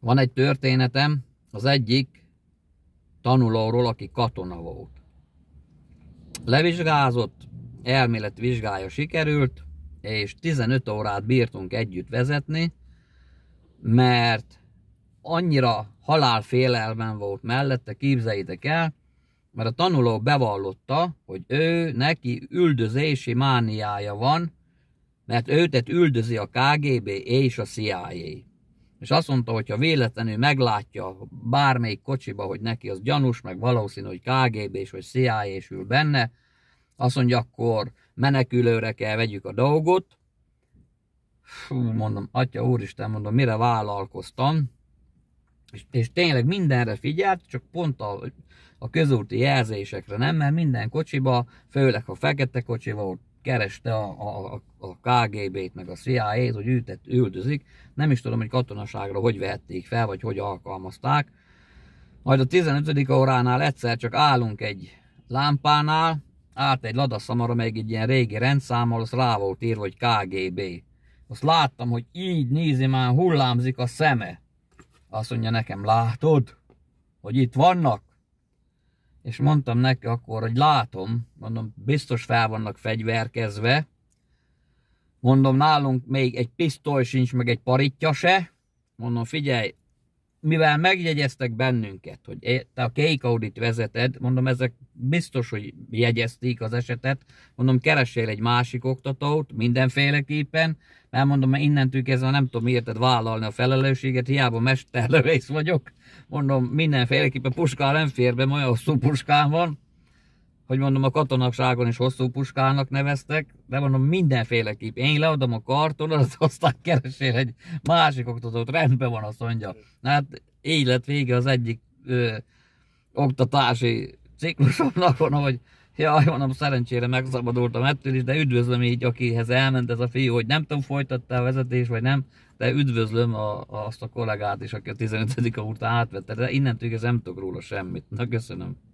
Van egy történetem, az egyik tanulóról, aki katona volt. Levizsgázott, elmélet vizsgája sikerült, és 15 órát bírtunk együtt vezetni, mert annyira halálfélelben volt mellette, képzeljétek el, mert a tanuló bevallotta, hogy ő neki üldözési mániája van, mert őtet üldözi a KGB és a CIA és azt mondta, hogy ha véletlenül meglátja bármelyik kocsiba, hogy neki az gyanús, meg valószínű, hogy KGB és vagy CIA és e ül benne, azt mondja, akkor menekülőre kell vegyük a dolgot. Fú, hmm. mondom, atya úristen, mondom, mire vállalkoztam. És, és tényleg mindenre figyelt, csak pont a, a közúti jelzésekre nem, mert minden kocsiba, főleg a fekete kocsiba, ott kereste a, a, a KGB-t, meg a CIA-t, hogy ültet, üldözik. Nem is tudom, hogy katonaságra hogy vehették fel, vagy hogy alkalmazták. Majd a 15. óránál egyszer csak állunk egy lámpánál, át egy ladaszamar, amelyik egy ilyen régi rendszámmal, az rá volt írva, hogy KGB. Azt láttam, hogy így nézi már, hullámzik a szeme. Azt mondja nekem, látod, hogy itt vannak? és mondtam neki akkor, hogy látom, mondom, biztos fel vannak fegyverkezve, mondom, nálunk még egy pisztoly sincs, meg egy paritja se, mondom, figyelj, mivel megjegyeztek bennünket, hogy te a Cake Audit vezeted, mondom, ezek biztos, hogy jegyezték az esetet, mondom, keresél egy másik oktatót mindenféleképpen, mert mondom, mert innentől kezdve nem tudom érted vállalni a felelősséget, hiába mesterlövész vagyok, mondom, mindenféleképpen puskán nem fér be, majd hosszú puskán van, hogy mondom, a katonaságon is hosszú puskának neveztek, de mondom, mindenféleképp. Én leadom a karton, az aztán keresél egy másik oktatót, rendben van, azt mondja. Hát így lett vége az egyik ö, oktatási ciklusomnak, hogy jaj, mondom, szerencsére megszabadultam ettől is, de üdvözlöm így, akihez elment ez a fiú, hogy nem tudom, folytatta a vezetés, vagy nem, de üdvözlöm a, azt a kollégát is, aki a 15. óta átvette, de innentől ez nem tudok róla semmit. Na, köszönöm.